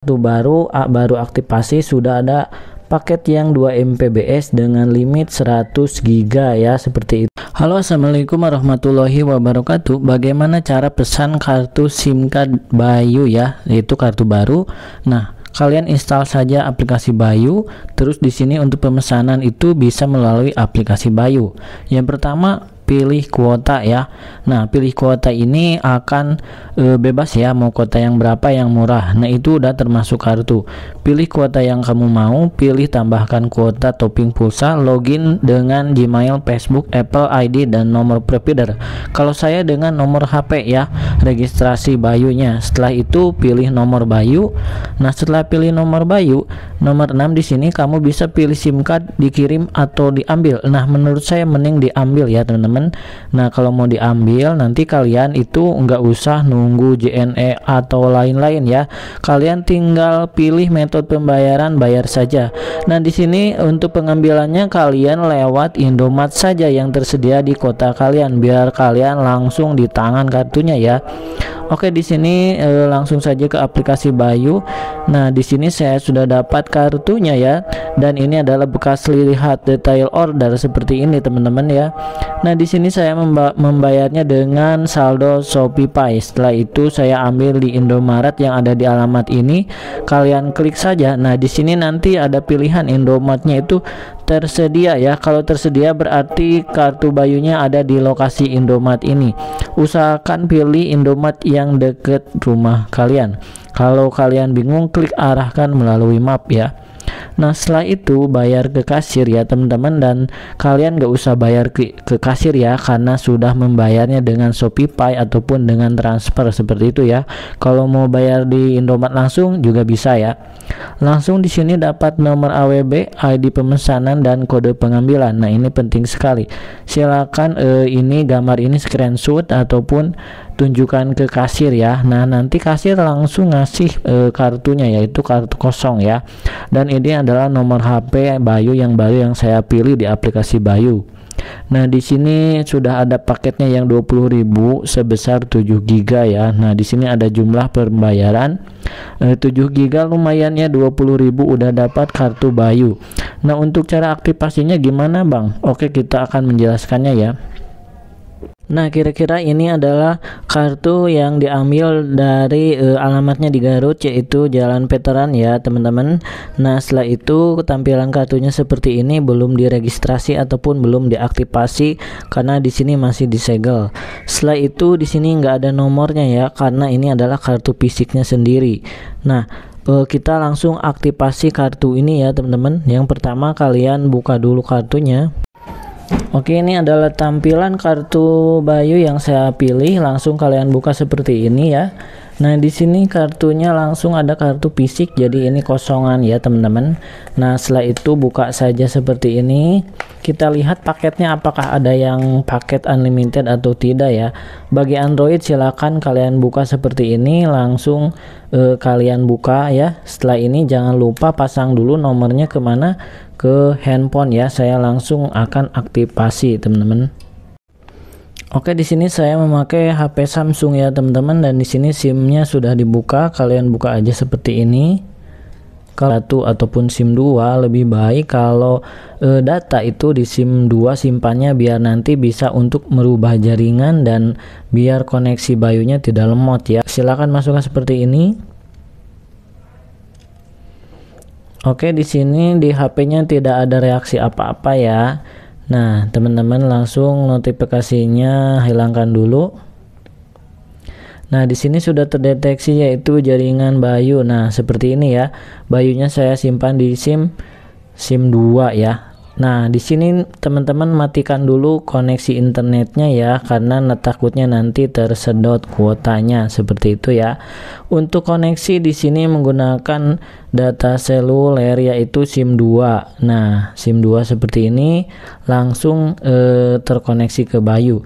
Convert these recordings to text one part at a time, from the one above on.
satu baru baru aktivasi sudah ada paket yang 2 Mbps dengan limit 100 GB ya seperti itu. Halo Assalamualaikum warahmatullahi wabarakatuh Bagaimana cara pesan kartu SIM card Bayu ya yaitu kartu baru Nah kalian install saja aplikasi Bayu terus di sini untuk pemesanan itu bisa melalui aplikasi Bayu yang pertama pilih kuota ya nah pilih kuota ini akan e, bebas ya mau kuota yang berapa yang murah nah itu udah termasuk kartu pilih kuota yang kamu mau pilih tambahkan kuota topping pulsa login dengan Gmail Facebook Apple ID dan nomor provider kalau saya dengan nomor HP ya registrasi bayunya setelah itu pilih nomor bayu nah setelah pilih nomor bayu nomor 6 di sini kamu bisa pilih SIM card dikirim atau diambil nah menurut saya mending diambil ya teman-teman teman-teman. Nah, kalau mau diambil nanti kalian itu nggak usah nunggu JNE atau lain-lain ya. Kalian tinggal pilih metode pembayaran bayar saja. Nah, di sini untuk pengambilannya kalian lewat Indomat saja yang tersedia di kota kalian biar kalian langsung di tangan kartunya ya. Oke, di sini eh, langsung saja ke aplikasi Bayu. Nah, di sini saya sudah dapat kartunya ya. Dan ini adalah bekas lihat detail order seperti ini, teman-teman ya. Nah, di sini saya memba membayarnya dengan saldo Shopee Pay. Setelah itu saya ambil di Indomaret yang ada di alamat ini. Kalian klik saja. Nah, di sini nanti ada pilihan Indomaretnya itu tersedia ya. Kalau tersedia berarti kartu bayunya ada di lokasi Indomat ini. Usahakan pilih Indomat yang dekat rumah kalian. Kalau kalian bingung klik arahkan melalui map ya. Nah setelah itu bayar ke kasir ya teman-teman dan kalian gak usah bayar ke, ke kasir ya karena sudah membayarnya dengan shopeepay ataupun dengan transfer seperti itu ya. Kalau mau bayar di Indomaret langsung juga bisa ya. Langsung di sini dapat nomor AWB, ID pemesanan dan kode pengambilan. Nah ini penting sekali. Silakan eh, ini gambar ini screenshot ataupun tunjukkan ke kasir ya nah nanti kasir langsung ngasih e, kartunya yaitu kartu kosong ya dan ini adalah nomor HP Bayu yang baru yang saya pilih di aplikasi Bayu Nah, di sini sudah ada paketnya yang 20.000 sebesar 7 giga ya. Nah, di sini ada jumlah pembayaran e, 7 giga lumayannya 20.000 udah dapat kartu Bayu. Nah, untuk cara aktivasinya gimana, Bang? Oke, kita akan menjelaskannya ya. Nah, kira-kira ini adalah kartu yang diambil dari e, alamatnya di Garut yaitu Jalan Veteran ya, teman-teman. Nah, setelah itu tampilan kartunya seperti ini belum diregistrasi ataupun belum diaktifasi karena di sini masih disegel. Setelah itu di sini nggak ada nomornya ya karena ini adalah kartu fisiknya sendiri. Nah, e, kita langsung aktifasi kartu ini ya, teman-teman. Yang pertama kalian buka dulu kartunya. Oke, ini adalah tampilan kartu Bayu yang saya pilih. Langsung kalian buka seperti ini ya. Nah, di sini kartunya langsung ada kartu fisik, jadi ini kosongan ya, teman-teman. Nah, setelah itu buka saja seperti ini. Kita lihat paketnya apakah ada yang paket unlimited atau tidak ya. Bagi Android silakan kalian buka seperti ini, langsung eh, kalian buka ya. Setelah ini jangan lupa pasang dulu nomornya kemana ke handphone ya. Saya langsung akan aktivasi, teman-teman. Oke, di sini saya memakai HP Samsung ya, teman-teman dan di sini SIM-nya sudah dibuka. Kalian buka aja seperti ini. Kalau satu ataupun SIM 2 lebih baik kalau e, data itu di SIM 2 simpannya biar nanti bisa untuk merubah jaringan dan biar koneksi bayunya tidak lemot ya. Silakan masukkan seperti ini. Oke, di sini di HP-nya tidak ada reaksi apa-apa ya nah teman-teman langsung notifikasinya hilangkan dulu Nah, di sini sudah terdeteksi yaitu jaringan Bayu. Nah, seperti ini ya. Bayunya saya simpan di SIM SIM 2 ya. Nah, di sini teman-teman matikan dulu koneksi internetnya ya karena takutnya nanti tersedot kuotanya seperti itu ya. Untuk koneksi di sini menggunakan data seluler yaitu SIM 2. Nah, SIM 2 seperti ini langsung eh, terkoneksi ke Bayu.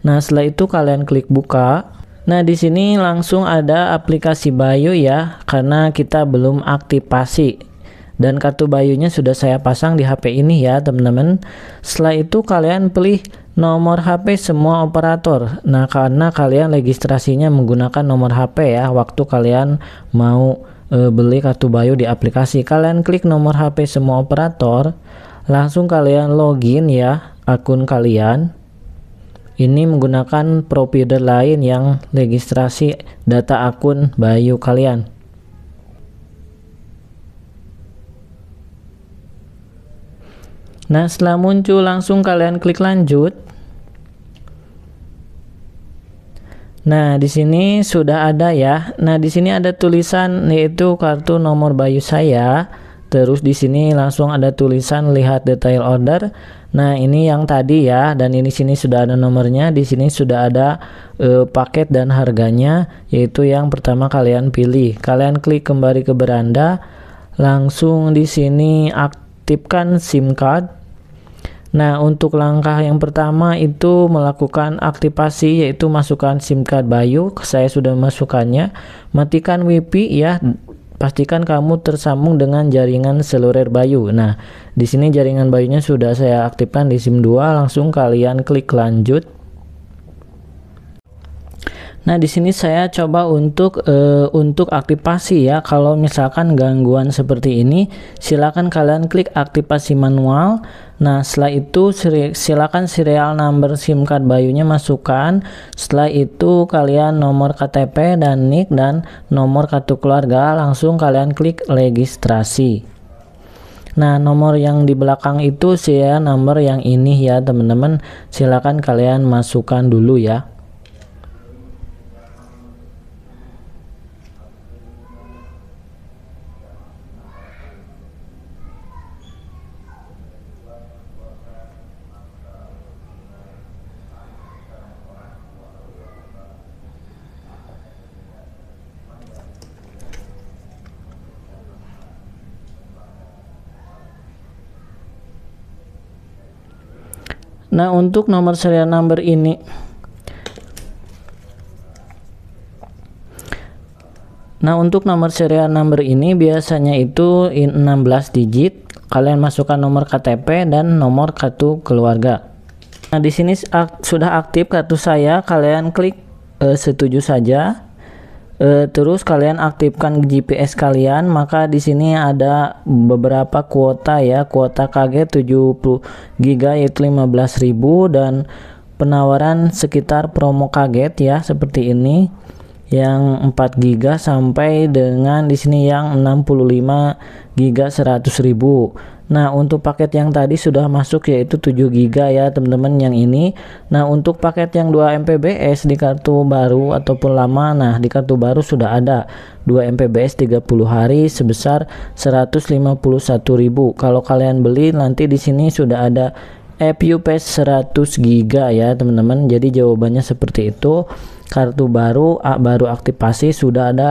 Nah, setelah itu kalian klik buka. Nah, di sini langsung ada aplikasi Bayu ya karena kita belum aktifasi dan kartu bayunya sudah saya pasang di HP ini ya teman-teman setelah itu kalian pilih nomor HP semua operator nah karena kalian registrasinya menggunakan nomor HP ya waktu kalian mau e, beli kartu bayu di aplikasi kalian klik nomor HP semua operator langsung kalian login ya akun kalian ini menggunakan provider lain yang registrasi data akun bayu kalian Nah, setelah muncul langsung kalian klik lanjut. Nah, di sini sudah ada ya. Nah, di sini ada tulisan yaitu kartu nomor bayu saya. Terus di sini langsung ada tulisan lihat detail order. Nah, ini yang tadi ya dan ini sini sudah ada nomornya, di sini sudah ada e, paket dan harganya yaitu yang pertama kalian pilih. Kalian klik kembali ke beranda. Langsung di sini aktif aktifkan SIM card. Nah, untuk langkah yang pertama itu melakukan aktivasi yaitu masukkan SIM card Bayu. Saya sudah masukkannya. Matikan wi-fi ya. Pastikan kamu tersambung dengan jaringan seluler Bayu. Nah, di sini jaringan Bayunya sudah saya aktifkan di SIM 2. Langsung kalian klik lanjut. Nah, di sini saya coba untuk e, untuk aktivasi ya. Kalau misalkan gangguan seperti ini, silakan kalian klik aktivasi manual. Nah, setelah itu silakan serial number SIM card bayunya masukkan. Setelah itu kalian nomor KTP dan NIK dan nomor kartu keluarga, langsung kalian klik registrasi. Nah, nomor yang di belakang itu sih ya, nomor yang ini ya, teman-teman. Silakan kalian masukkan dulu ya. Nah, untuk nomor serial number ini Nah, untuk nomor serial number ini biasanya itu 16 digit. Kalian masukkan nomor KTP dan nomor kartu keluarga. Nah, di sini sudah aktif kartu saya, kalian klik eh, setuju saja. E, terus kalian aktifkan GPS kalian, maka di sini ada beberapa kuota ya, kuota KG 70 GB yaitu 15.000 dan penawaran sekitar promo kaget ya seperti ini yang 4 giga sampai dengan di sini yang 65 seratus ribu. Nah untuk paket yang tadi sudah masuk yaitu 7 giga ya teman-teman yang ini Nah untuk paket yang 2 MPBS di kartu baru ataupun lama Nah di kartu baru sudah ada 2 MPBS 30 hari sebesar 151.000 Kalau kalian beli nanti di sini sudah ada EPUPES 100 giga ya teman-teman Jadi jawabannya seperti itu Kartu baru baru aktivasi sudah ada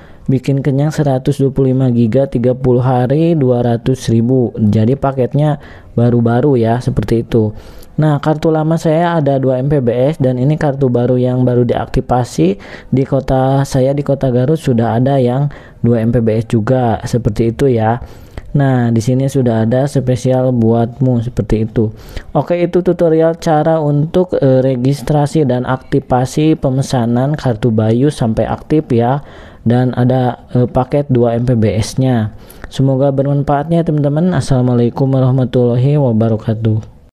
bikin kenyang 125 GB 30 hari 200.000 jadi paketnya baru-baru ya seperti itu Nah kartu lama saya ada 2 MPBS dan ini kartu baru yang baru diaktifasi di kota saya di kota Garut sudah ada yang 2 MPBS juga seperti itu ya Nah, di sini sudah ada spesial buatmu seperti itu. Oke, itu tutorial cara untuk e, registrasi dan aktivasi pemesanan kartu Bayu sampai aktif ya dan ada uh, paket 2 MPBS-nya. Semoga bermanfaatnya teman-teman. Assalamualaikum warahmatullahi wabarakatuh.